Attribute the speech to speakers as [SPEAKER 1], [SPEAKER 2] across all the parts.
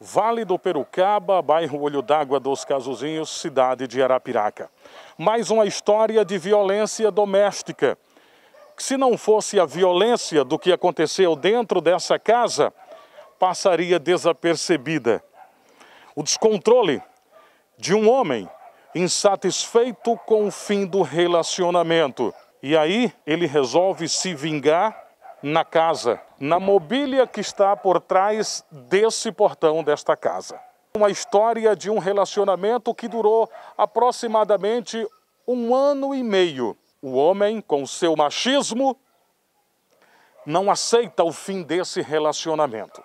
[SPEAKER 1] Vale do Perucaba, bairro Olho d'Água dos Casuzinhos, cidade de Arapiraca. Mais uma história de violência doméstica. Se não fosse a violência do que aconteceu dentro dessa casa, passaria desapercebida. O descontrole de um homem insatisfeito com o fim do relacionamento. E aí ele resolve se vingar na casa, na mobília que está por trás desse portão desta casa. Uma história de um relacionamento que durou aproximadamente um ano e meio. O homem, com seu machismo, não aceita o fim desse relacionamento.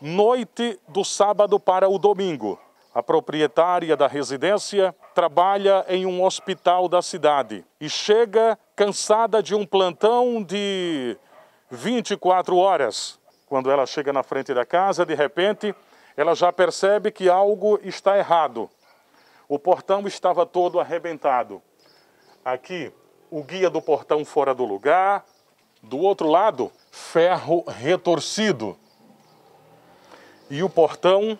[SPEAKER 1] Noite do sábado para o domingo, a proprietária da residência trabalha em um hospital da cidade e chega cansada de um plantão de 24 horas. Quando ela chega na frente da casa, de repente, ela já percebe que algo está errado. O portão estava todo arrebentado. Aqui, o guia do portão fora do lugar. Do outro lado, ferro retorcido. E o portão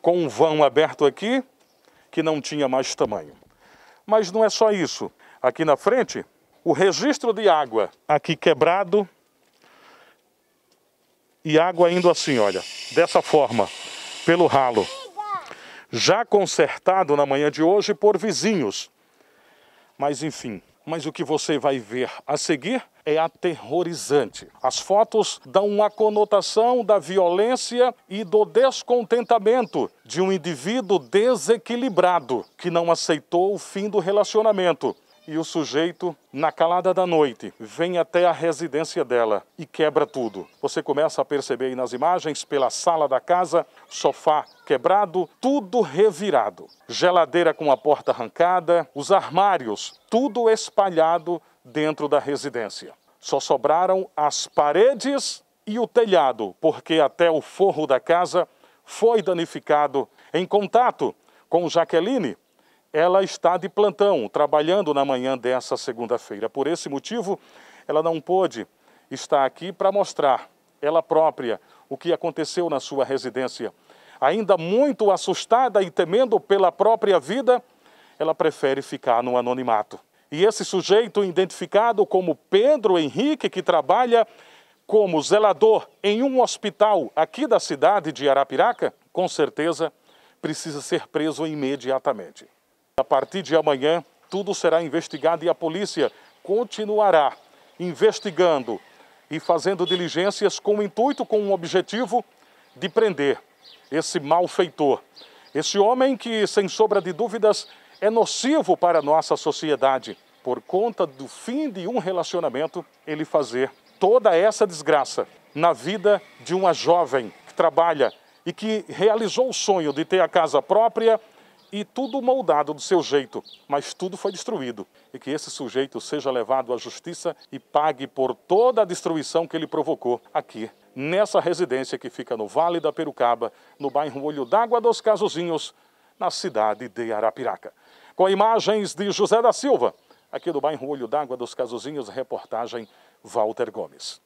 [SPEAKER 1] com um vão aberto aqui que não tinha mais tamanho. Mas não é só isso. Aqui na frente, o registro de água aqui quebrado e água indo assim, olha, dessa forma, pelo ralo. Já consertado na manhã de hoje por vizinhos. Mas enfim, mas o que você vai ver a seguir é aterrorizante. As fotos dão uma conotação da violência e do descontentamento de um indivíduo desequilibrado que não aceitou o fim do relacionamento e o sujeito, na calada da noite, vem até a residência dela e quebra tudo. Você começa a perceber aí nas imagens, pela sala da casa, sofá quebrado, tudo revirado. Geladeira com a porta arrancada, os armários, tudo espalhado dentro da residência. Só sobraram as paredes e o telhado, porque até o forro da casa foi danificado. Em contato com Jaqueline, ela está de plantão, trabalhando na manhã dessa segunda-feira. Por esse motivo, ela não pôde estar aqui para mostrar ela própria o que aconteceu na sua residência. Ainda muito assustada e temendo pela própria vida, ela prefere ficar no anonimato. E esse sujeito, identificado como Pedro Henrique, que trabalha como zelador em um hospital aqui da cidade de Arapiraca, com certeza precisa ser preso imediatamente. A partir de amanhã, tudo será investigado e a polícia continuará investigando e fazendo diligências com o intuito, com o objetivo de prender esse malfeitor. Esse homem que, sem sombra de dúvidas, é nocivo para a nossa sociedade. Por conta do fim de um relacionamento, ele fazer toda essa desgraça na vida de uma jovem que trabalha e que realizou o sonho de ter a casa própria, e tudo moldado do seu jeito, mas tudo foi destruído. E que esse sujeito seja levado à justiça e pague por toda a destruição que ele provocou aqui, nessa residência que fica no Vale da Perucaba, no bairro Olho d'Água dos Casozinhos, na cidade de Arapiraca. Com imagens de José da Silva, aqui do bairro Olho d'Água dos Casozinhos, reportagem Walter Gomes.